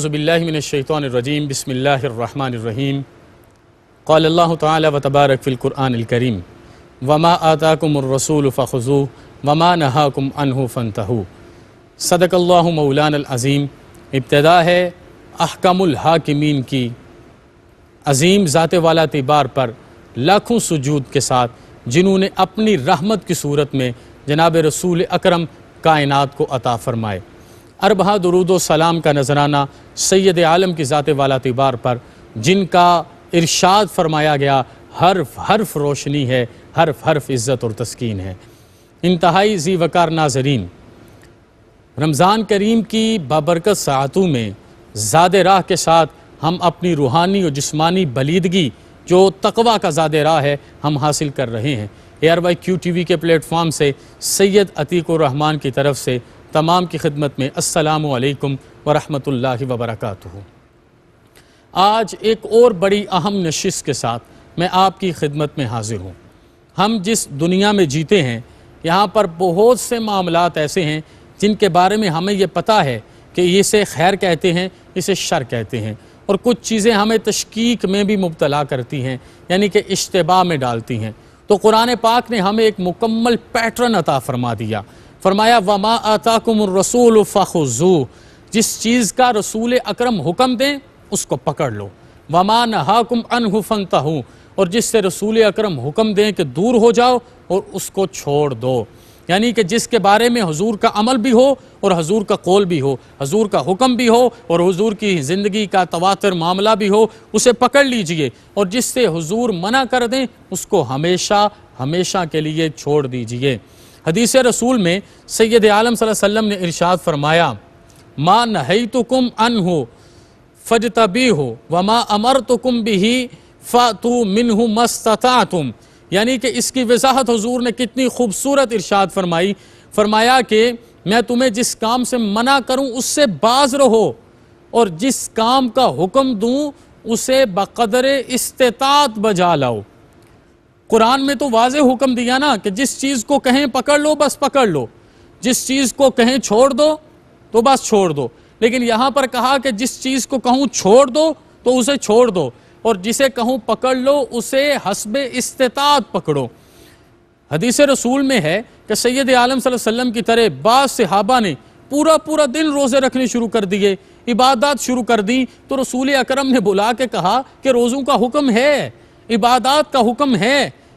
ज़ुबिल्लिमिनशैतरजीम बसमीम क़ौल ताली वतबारक फ़िलकुरानकरीम वमा आताकुमरसूल फ़खज़ू वमा नहाकुम अनहु फ़नतहु सदकल्ला मौलानज़ीम इब्तदा है अहकमहाकिमीन की अज़ीम ज़ात वाला तिबार पर लाखों सजूद के साथ जिन्होंने अपनी रहमत की सूरत में जनाब रसूल अक्रम कायनात को अता फ़रमाए अरबहा दरूद सलाम का नजराना सैद आलम की ज़ात वाला तिबार पर जिनका इरशाद फरमाया गया हर हर्फ रोशनी है हर हर्फ इज़्ज़त और तस्कीन है इंतहाई जी वकार नाजरीन रमज़ान करीम की बाबरकत सातों में ज़ाद राह के साथ हम अपनी रूहानी और जिस्मानी बलीदगी जो तकवा का ज़ाद राह है हम हासिल कर रहे हैं R Y Q T V के प्लेटफॉर्म से सैयद अतीकमान रहमान की तरफ से तमाम की खिदमत में असलकम वरहमल वबरक आज एक और बड़ी अहम नशिस के साथ मैं आपकी खिदमत में हाजिर हूँ हम जिस दुनिया में जीते हैं यहाँ पर बहुत से मामला ऐसे हैं जिनके बारे में हमें ये पता है कि इसे खैर कहते हैं इसे शर कहते हैं और कुछ चीज़ें हमें तशकीक में भी मुबतला करती हैं यानी कि इश्तबा में डालती हैं तो कुरान पाक ने हमें एक मुकम्मल पैटर्न अता फरमा दिया फरमाया वमा अताकुम रसूल फ़खुजू जिस चीज़ का रसूल अकरम हुक्म दें उसको पकड़ लो वमा नहाकुम अनहु हूँ और जिससे रसूल अकरम हुक्म दें कि दूर हो जाओ और उसको छोड़ दो यानी कि जिसके बारे में हजूर का अमल भी हो और हजूर का कौल भी हो हजूर का हुक्म भी हो और हजूर की ज़िंदगी का तवातर मामला भी हो उसे पकड़ लीजिए और जिससे हजूर मना कर दें उसको हमेशा हमेशा के लिए छोड़ दीजिए हदीस रसूल में सैद आलम वसम ने इरशाद फरमाया माँ नहई तो कुम अन हो फज तबी हो व माँ अमर तो कुम भी तू मिन मस्त तुम यानी कि इसकी वजाहत हजूर ने कितनी खूबसूरत इर्शाद फरमाई फरमाया कि मैं तुम्हें जिस काम से मना करूं उससे बाज रहो और जिस काम का हुक्म दूं उसे बकदर इस्तात बजा लाओ कुरान में तो वाज हुक्म दिया ना कि जिस चीज़ को कहें पकड़ लो बस पकड़ लो जिस चीज़ को कहें छोड़ दो तो बस छोड़ दो लेकिन यहाँ पर कहा कि जिस चीज़ को कहूँ छोड़ दो तो उसे छोड़ दो और जिसे कहूँ पकड़ लो उसे हसब इस्तात पकड़ो हदीस रसूल में है कि सैद आलम वसल्लम की तरह बाद सहाबा ने पूरा पूरा दिन रोज़े रखने शुरू कर दिए इबादत शुरू कर दी तो रसूल अकरम ने बुला के कहा कि रोज़ों का हुक्म है इबादत का हुक्म है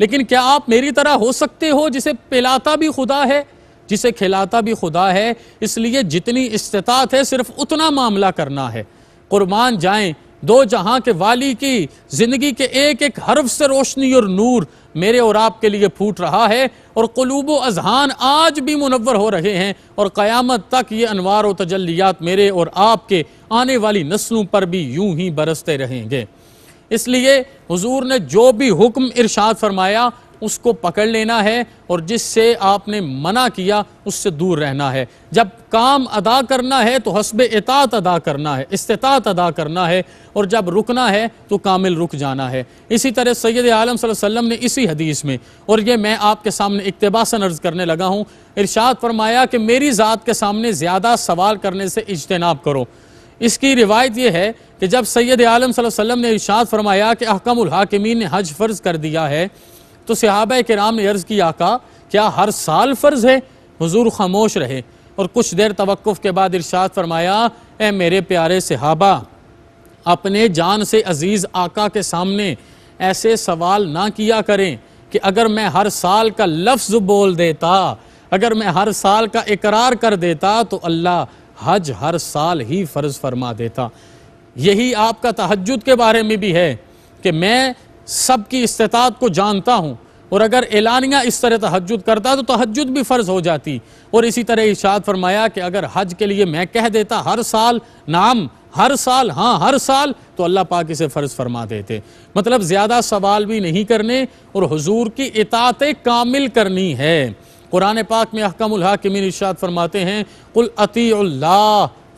लेकिन क्या आप मेरी तरह हो सकते हो जिसे पिलाता भी खुदा है जिसे खिलाता भी खुदा है इसलिए जितनी इस्तात है सिर्फ उतना मामला करना है कुर्बान जाएं दो जहां के वाली की जिंदगी के एक एक हर्फ से रोशनी और नूर मेरे और आपके लिए फूट रहा है और कलूब अजहान आज भी मुनवर हो रहे हैं और क़यामत तक ये अनवार व तजलियात मेरे और आपके आने वाली नस्लों पर भी यूं ही बरसते रहेंगे इसलिए हजूर ने जो भी हुक्म इरशाद फरमाया उसको पकड़ लेना है और जिससे आपने मना किया उससे दूर रहना है जब काम अदा करना है तो हसब एतात अदा करना है इस्तात अदा करना है और जब रुकना है तो कामिल रुक जाना है इसी तरह सैद आलम वसल्लम ने इसी हदीस में और ये मैं आपके सामने इकतबासन अर्ज़ करने लगा हूँ इर्शाद फरमाया कि मेरी ज़ात के सामने ज़्यादा सवाल करने से इजतनाब करो इसकी रिवायत यह है कि जब सैद आलम वसल्लम ने इर्शाद फरमाया कि अहकमल हाकिमीन ने हज फ़र्ज़ कर दिया है तो सिहाब के नाम ने अर्ज़ किया का क्या हर साल फ़र्ज़ है हजूर खामोश रहे और कुछ देर तवक़ के बाद इर्शाद फरमाया ए मेरे प्यारे सिहाबा अपने जान से अज़ीज़ आका के सामने ऐसे सवाल ना किया करें कि अगर मैं हर साल का लफ्ज़ बोल देता अगर मैं हर साल का इकरार कर देता तो अल्लाह हज हर साल ही फ़र्ज़ फरमा देता यही आपका तहजद के बारे में भी है कि मैं सब की इस्तात को जानता हूँ और अगर एलानिया इस तरह तहजद करता तो तहजद भी फ़र्ज़ हो जाती और इसी तरह इशाद फरमाया कि अगर हज के लिए मैं कह देता हर साल नाम हर साल हाँ हर साल तो अल्लाह पाक इसे फ़र्ज़ फरमा देते मतलब ज़्यादा सवाल भी नहीं करने और हजूर की इतात कामिल करनी है कुरान पाक में अहकमहाकिमिन इशाद फरमाते हैं कुल अती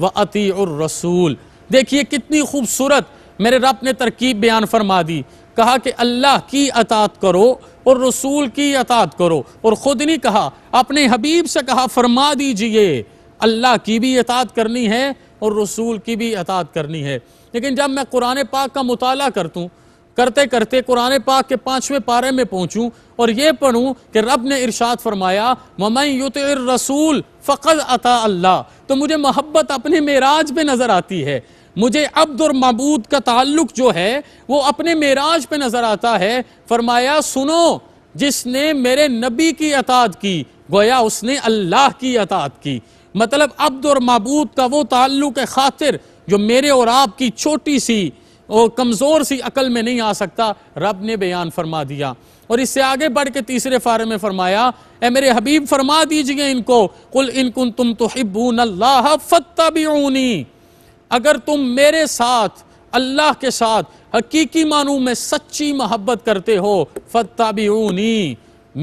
व अती रसूल देखिए कितनी खूबसूरत मेरे रब ने तरकीब बयान फरमा दी कहा कि अल्लाह की अतात करो और रसूल की अतात करो और ख़ुद नहीं कहा अपने हबीब से कहा फरमा दीजिए अल्लाह की भी अतात करनी है और रसूल की भी अतात करनी है लेकिन जब मैं कुरान पाक का मताल करतूँ करते करते कुरान पाक के पाँचवें पारे में पहुँचूँ और ये पढ़ूँ कि रब ने इरशाद फरमाया ममई युत रसूल फ़कद अता अल्लाह तो मुझे मोहब्बत अपने मेराज पर नज़र आती है मुझे अब्द और मबूद का ताल्लुक जो है वो अपने मेराज पे नज़र आता है फरमाया सुनो जिसने मेरे नबी की अताद की गोया उसने अल्लाह की अताद की मतलब अब्द और मबूद का वो ताल्लुक खातिर जो मेरे और आपकी छोटी सी और कमज़ोर सी अकल में नहीं आ सकता रब ने बयान फरमा दिया और इससे आगे बढ़ के तीसरे फारे में फरमाया ए मेरे हबीब फरमा दीजिए इनको कुल इनकुन तुम तो हिब्बून अल्लाह फत्ता भी अगर तुम मेरे साथ अल्लाह के साथ हकीकी मानू में सच्ची मोहब्बत करते हो फताबी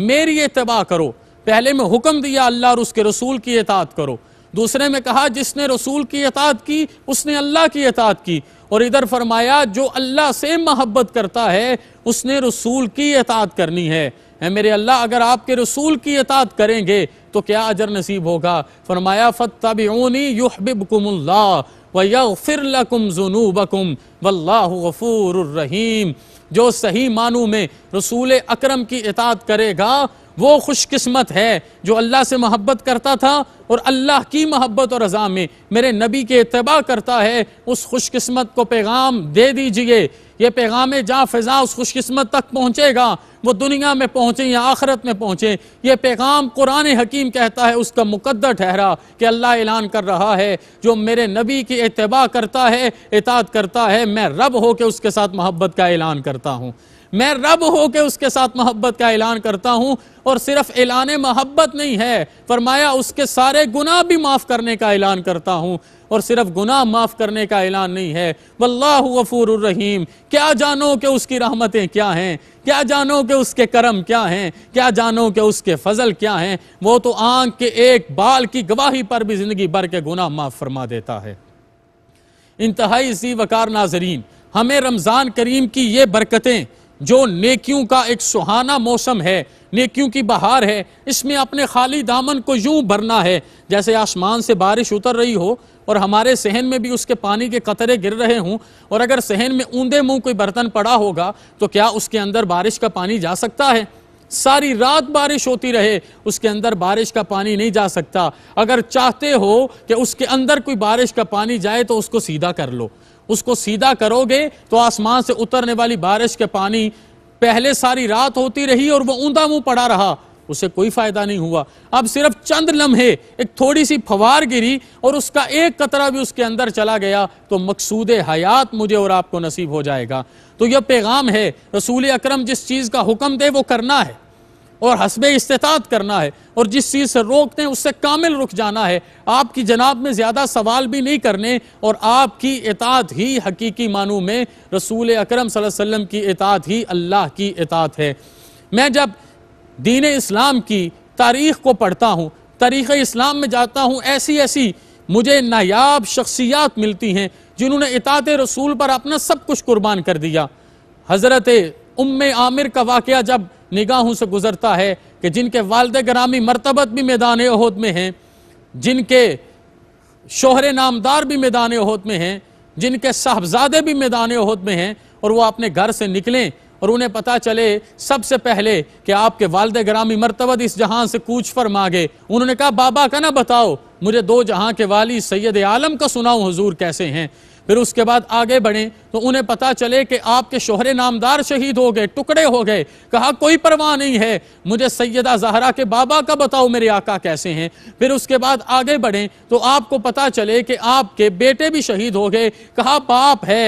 मेरी इतबा करो पहले में हुक्म दिया अल्लाह और उसके रसूल की एतात करो दूसरे में कहा जिसने रसूल की एतात की उसने अल्लाह की एतात की और इधर फरमाया जो अल्लाह से मोहब्बत करता है उसने रसूल की एतात करनी है है मेरे अल्लाह अगर आपके रसूल की एतात करेंगे तो क्या अजर नसीब होगा फरमाया फ़तबी युहबिबकुमुल्लाह वफ़िरकुम जुनूबकुम वल्लाफ़ूर रहीम जो सही मानू में रसूल अकरम की इतात करेगा वो खुशकिस्मत है जो अल्लाह से मोहब्बत करता था और अल्लाह की मोहब्बत और रज़ा में मेरे नबी के इतबा करता है उस खुशकिस्मत को पैगाम दे दीजिए ये पैगाम जा फ़िज़ा उस खुशकिस्मत तक पहुँचेगा वो दुनिया में पहुँचे या आखरत में पहुँचे ये पैगाम कुरान हकीम कहता है उसका मुकद्दर ठहरा कि अल्लाह ऐलान कर रहा है जो मेरे नबी की इतबा करता है इताद करता है मैं रब हो के उसके साथ मोहब्बत का ऐलान करता हूँ मैं रब होके उसके साथ मोहब्बत का ऐलान करता हूँ और सिर्फ ऐलान मोहब्बत नहीं है फरमाया उसके सारे गुनाह भी माफ़ करने का ऐलान करता हूँ और सिर्फ गुनाह माफ़ करने का ऐलान नहीं है वल्लाह रहीम क्या जानो कि उसकी रहमतें क्या हैं क्या जानो कि उसके करम क्या हैं क्या जानो कि उसके फजल क्या हैं वो तो आंख के एक बाल की गवाही पर भी ज़िंदगी भर के गुनाह माफ़ फरमा देता है इंतहाई सी वकार नाजरीन हमें रमज़ान करीम की ये बरकतें जो नेकियों का एक सुहाना मौसम है नेकियों की बहार है इसमें अपने खाली दामन को यूं भरना है जैसे आसमान से बारिश उतर रही हो और हमारे सहन में भी उसके पानी के कतरे गिर रहे हों और अगर सहन में ऊंधे मुंह कोई बर्तन पड़ा होगा तो क्या उसके अंदर बारिश का पानी जा सकता है सारी रात बारिश होती रहे उसके अंदर बारिश का पानी नहीं जा सकता अगर चाहते हो कि उसके अंदर कोई बारिश का पानी जाए तो उसको सीधा कर लो उसको सीधा करोगे तो आसमान से उतरने वाली बारिश के पानी पहले सारी रात होती रही और वो ऊंधा मुंह पड़ा रहा उसे कोई फायदा नहीं हुआ अब सिर्फ चंद लम्हे एक थोड़ी सी फवार गिरी और उसका एक कतरा भी उसके अंदर चला गया तो मकसूद हयात मुझे और आपको नसीब हो जाएगा तो यह पैगाम है रसूल अक्रम जिस चीज़ का हुक्म दे वो करना है और हसब इस्तात करना है और जिस चीज़ से रोकते हैं उससे कामिल रुक जाना है आपकी जनाब में ज़्यादा सवाल भी नहीं करने और आपकी इतात ही हकीकी मानू में रसूल अक्रम सम की इतात ही अल्लाह की इतात है मैं जब दीन इस्लाम की तारीख़ को पढ़ता हूँ तारीख़ इस्लाम में जाता हूँ ऐसी ऐसी मुझे नायाब शख्सियात मिलती हैं जिन्होंने इतात रसूल पर अपना सब कुछ कुर्बान कर दिया हज़रत उम आमिर का वाक़ जब निगाहों से गुजरता है कि जिनके वालद ग्रामी मरतबत भी मैदान अहद में हैं जिनके शोहरे नामदार भी मैदान अहद में हैं जिनके साहबजादे भी मैदान अहद में हैं और वह अपने घर से निकलें और उन्हें पता चले सबसे पहले कि आपके वालद ग्रामी मरतबत इस जहाँ से कूच पर मांगे उन्होंने कहा बाबा का ना बताओ मुझे दो जहाँ के वाली सैयद आलम का सुनाऊँ हजूर कैसे हैं फिर उसके बाद आगे बढ़े तो उन्हें पता चले कि आपके शोहरे नामदार शहीद हो गए टुकड़े हो गए कहा कोई परवाह नहीं है मुझे सैदा जहरा के बाबा का बताओ मेरे आका कैसे हैं फिर उसके बाद आगे बढ़े तो आपको पता चले कि आपके बेटे भी शहीद हो गए कहा बाप है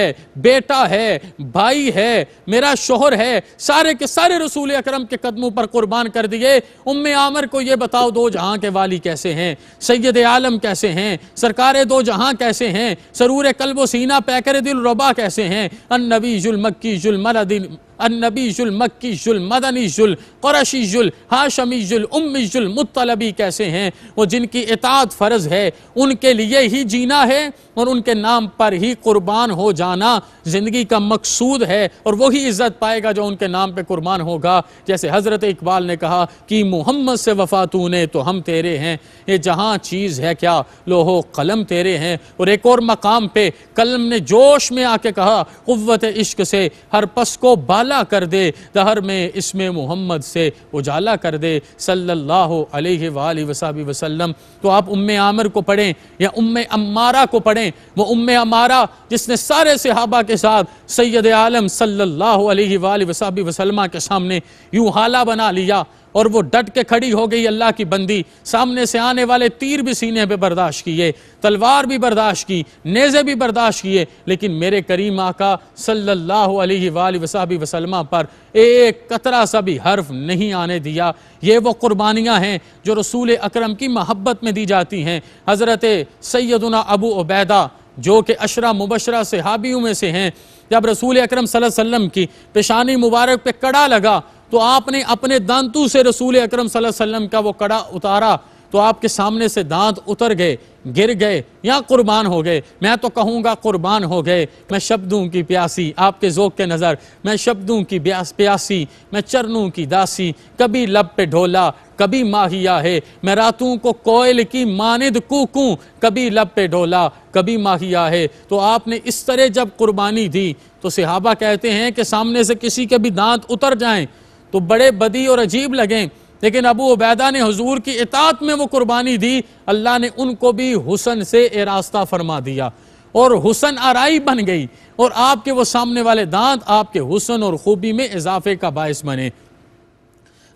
बेटा है भाई है मेरा शोहर है सारे के सारे रसूल अक्रम के कदमों पर कुर्बान कर दिए उम्म आमर को यह बताओ दो जहां के वाली कैसे हैं सैद आलम कैसे हैं सरकार दो जहां कैसे हैं सरूर कल्ब सीना पैकर दिल रबा कैसे हैं अन मक्की जुलमक्की जुलमरदिन अनबी जुल मक्की जुल मदनी जुल क़ुरशी जुल हाशमी जुल उम्मी जुल मुतलबी कैसे हैं वो जिनकी इतात फ़र्ज है उनके लिए ही जीना है और उनके नाम पर ही कुर्बान हो जाना ज़िंदगी का मकसूद है और वही इज़्ज़त पाएगा जो उनके नाम पर कुर्बान होगा जैसे हज़रत इकबाल ने कहा कि मोहम्मद से वफ़ा ने तो हम तेरे हैं ये जहाँ चीज़ है क्या लोहो कलम तेरे हैं और एक और मकाम पर कलम ने जोश में आके कहा कुत इश्क से हर पस को बाल उजाला कर दे दहर में इसमें मोहम्मद से उजाला कर दे सल्लल्लाहु अलैहि वसाबी वसल्लम तो आप उम आमर को पढ़ें या उम अम्मारा को पढ़ें वो उम अमारा जिसने सारे सहाबा के साथ सैद आलम सल्लल्लाहु अलैहि वसाबी वसलमा के सामने यूँ हाला बना लिया और वो डट के खड़ी हो गई अल्लाह की बंदी सामने से आने वाले तीर भी सीने पे बर्दाश्त किए तलवार भी बर्दाश्त की नेज़े भी बर्दाश्त किए लेकिन मेरे करीम आका सल्लल्लाहु अलैहि वसाबी वसलमा पर एक कतरा सा भी हर्फ नहीं आने दिया ये वो कुर्बानियाँ हैं जो रसूल अक्रम की महब्बत में दी जाती हैं हज़रत सैदना अबू उबैदा जो कि अशरा मुबशरा से हाबियों में से हैं जब रसूल अक्रम सल्लम की पेशानी मुबारक पे कड़ा लगा तो आपने अपने दांतों से रसूल अक्रम सल्लम का वो कड़ा उतारा तो आपके सामने से दांत उतर गए गिर गए या कुर्बान हो गए मैं तो कहूँगा कुर्बान हो गए मैं शब्दों की प्यासी आपके ज़ोक के नज़र मैं शब्दों की प्यासी मैं चरणों की दासी कभी लब पे ढोला कभी माहिया है मैं रातों को कोयल की मानद कू कभी लब पे ढोला कभी माहिया है तो आपने इस तरह जब कुर्बानी दी तो सिहाबा कहते हैं कि सामने से किसी के भी दांत उतर जाएं तो बड़े बदी और अजीब लगें लेकिन अबू उबैदा ने हजूर की इतात में वो कुर्बानी दी अल्लाह ने उनको भी हुसन से एरास्ता फरमा दिया और हुसन आरई बन गई और आपके वो सामने वाले दांत आपके हुसन और खूबी में इजाफे का बायस बने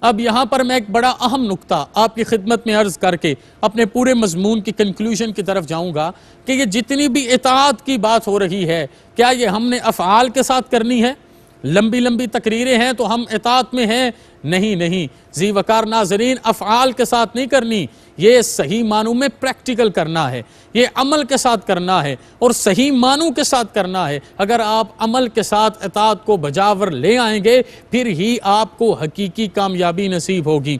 अब यहाँ पर मैं एक बड़ा अहम नुकता आपकी खिदमत में अर्ज करके अपने पूरे मजमून की कंक्लूजन की तरफ जाऊँगा कि ये जितनी भी इतात की बात हो रही है क्या ये हमने अफ़ाल के साथ करनी है लंबी लंबी तकरीरें हैं तो हम एतात में हैं नहीं नहीं जी वकार नाजरीन अफ़ाल के साथ नहीं करनी ये सही मानों में प्रैक्टिकल करना है ये अमल के साथ करना है और सही मानों के साथ करना है अगर आप अमल के साथ एतात को बजावर ले आएंगे फिर ही आपको हकीकी कामयाबी नसीब होगी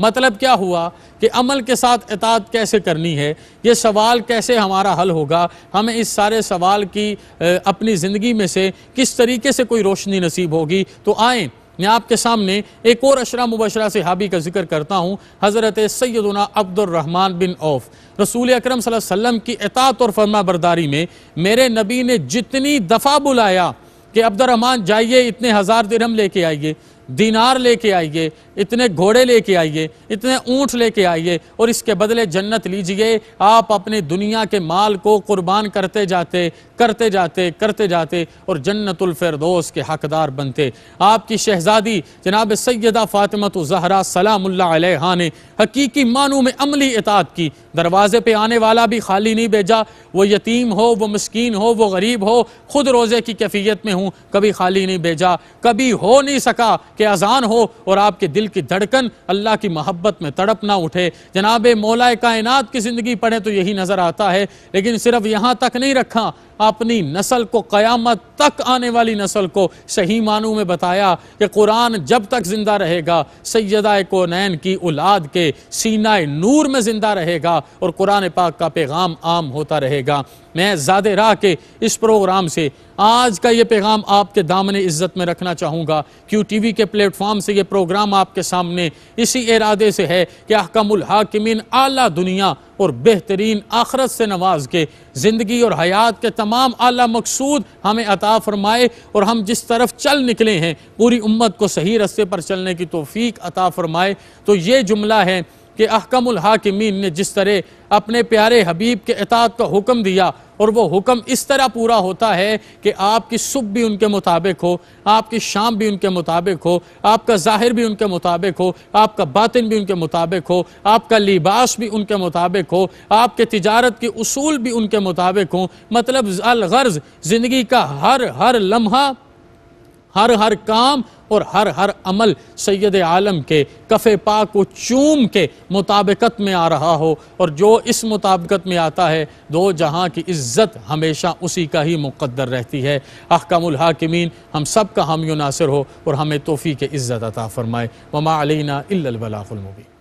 मतलब क्या हुआ कि अमल के साथ इतात कैसे करनी है ये सवाल कैसे हमारा हल होगा हमें इस सारे सवाल की अपनी ज़िंदगी में से किस तरीके से कोई रोशनी नसीब होगी तो आए मैं आपके सामने एक और अशरा मुबशरा हाबी का जिक्र करता हूँ हज़रत सैदुना अब्दुलरहमान बिन औफ रसूल अक्रम वसम की अतात और फर्मा बरदारी में मेरे नबी ने जितनी दफ़ा बुलाया कि अब्दुलरहमान जाइए इतने हज़ार दिरहम लेके आइए दीनार लेके आइए इतने घोड़े लेके आइए इतने ऊँट लेके आइए और इसके बदले जन्नत लीजिए आप अपने दुनिया के माल को कुर्बान करते जाते करते जाते करते जाते और जन्नतफरदोस के हकदार बनते आपकी शहजादी जनाब सैदा फ़ातिमत जहरा सलाम्ला ने हकीकी मानू में अमली इतात की दरवाजे पर आने वाला भी खाली नहीं भेजा वो यतीम हो वो मस्किन हो वो गरीब हो खुद रोज़े की कैफियत में हूँ कभी खाली नहीं भेजा कभी हो नहीं सका कि कि अजान हो और आपके दिल की धड़कन अल्लाह की मोहब्बत में तड़प ना उठे जनाब मौलाए कायनात की ज़िंदगी पढ़े तो यही नज़र आता है लेकिन सिर्फ यहाँ तक नहीं रखा अपनी नस्ल को क़यामत तक आने वाली नस्ल को सही मानू में बताया कि कुरान जब तक ज़िंदा रहेगा सैदा को नैन की औलाद के सीनाए नूर में ज़िंदा रहेगा और कुरान पाक का पैगाम आम होता रहेगा मैं ज़ाद राह के इस प्रोग्राम से आज का ये पैगाम आपके दामन इज्जत में रखना चाहूँगा क्यू टी वी के प्लेटफॉर्म से ये प्रोग्राम आपके सामने इसी इरादे से है कि अहकमुल हाकिमिन आला दुनिया और बेहतरीन आखरत से नवाज के ज़िंदगी और हयात के तमाम आला मकसूद हमें अता फ़रमाए और हम जिस तरफ चल निकले हैं पूरी उम्मत को सही रस्ते पर चलने की तोफ़ी अता फ़रमाए तो ये जुमला है कि अहकमल हाकिमीन ने जिस तरह अपने प्यारे हबीब के अतात का हुक्म दिया और वो हुक्म इस तरह पूरा होता है कि आपकी सुबह भी उनके मुताबिक हो आपकी शाम भी उनके मुताबिक हो आपका ज़ाहिर भी उनके मुताबिक हो आपका बातिन भी उनके मुताबिक हो आपका लिबास भी उनके मुताबिक हो आपके तजारत के असूल भी उनके मुताबिक हों मतलब अलगर्ज़ ज़िंदगी का हर हर लम्हा हर हर काम और हर हर अमल सैद आलम के कफ़े पा को चूम के मुताबिकत में आ रहा हो और जो इस मुताबिकत में आता है दो जहाँ की इज़्ज़त हमेशा उसी का ही मुकद्दर रहती है अहकमुल हाकिमीन हम सब का हम नासिर हो और हमें तोफ़ी के इज़्ज़त अता फ़रमाए ममा अलना इल्लबलामुबी